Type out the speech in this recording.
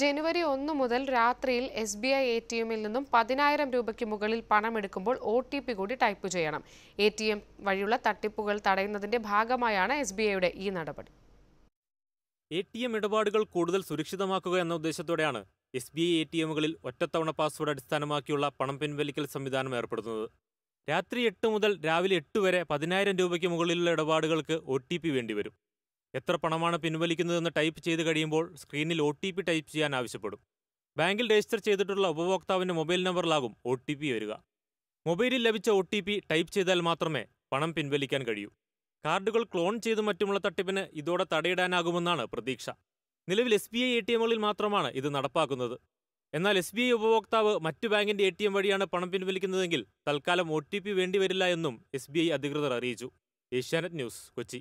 ജനുവരി ഒന്ന് മുതൽ രാത്രിയിൽ S B I A T എമ്മിൽ നിന്നും പതിനായിരം രൂപയ്ക്ക് മുകളിൽ എടുക്കുമ്പോൾ ഒ ടി പി കൂടി ടൈപ്പ് ചെയ്യണം എ ടി എം വഴിയുള്ള തട്ടിപ്പുകൾ തടയുന്നതിന്റെ ഭാഗമായാണ് എസ് ബി ഐയുടെ ഈ നടപടി എ ടി എം ഇടപാടുകൾ കൂടുതൽ സുരക്ഷിതമാക്കുക എന്ന ഉദ്ദേശത്തോടെയാണ് S B I A T എമ്മുകളിൽ ഒറ്റത്തവണ പാസ്വേഡ് അടിസ്ഥാനമാക്കിയുള്ള പണം പിൻവലിക്കൽ സംവിധാനം ഏർപ്പെടുത്തുന്നത് രാത്രി എട്ട് മുതൽ രാവിലെ എട്ട് വരെ പതിനായിരം രൂപയ്ക്ക് മുകളിലുള്ള ഇടപാടുകൾക്ക് ഒ ടി പി വേണ്ടിവരും എത്ര പണമാണ് പിൻവലിക്കുന്നതെന്ന് ടൈപ്പ് ചെയ്ത് കഴിയുമ്പോൾ സ്ക്രീനിൽ ഒ ടി പി ടൈപ്പ് ചെയ്യാൻ ആവശ്യപ്പെടും ബാങ്കിൽ രജിസ്റ്റർ ചെയ്തിട്ടുള്ള ഉപഭോക്താവിൻ്റെ മൊബൈൽ നമ്പറിലാകും ഒ ടി പി വരിക മൊബൈലിൽ ലഭിച്ച ഒ ടി പി ടൈപ്പ് ചെയ്താൽ മാത്രമേ പണം പിൻവലിക്കാൻ കഴിയൂ കാർഡുകൾ ക്ലോൺ ചെയ്ത് മറ്റുമുള്ള തട്ടിപ്പിന് ഇതോടെ തടയിടാനാകുമെന്നാണ് പ്രതീക്ഷ നിലവിൽ S B I A T എമ്മുകളിൽ മാത്രമാണ് ഇത് നടപ്പാക്കുന്നത് എന്നാൽ എസ് ബി ഐ ഉപഭോക്താവ് മറ്റു ബാങ്കിന്റെ എ ടി എം വഴിയാണ് പണം പിൻവലിക്കുന്നതെങ്കിൽ തൽക്കാലം ഒ ടി പി വേണ്ടിവരില്ല എന്നും എസ് ബി ഐ അധികൃതർ അറിയിച്ചു ഏഷ്യാനെറ്റ് ന്യൂസ് കൊച്ചി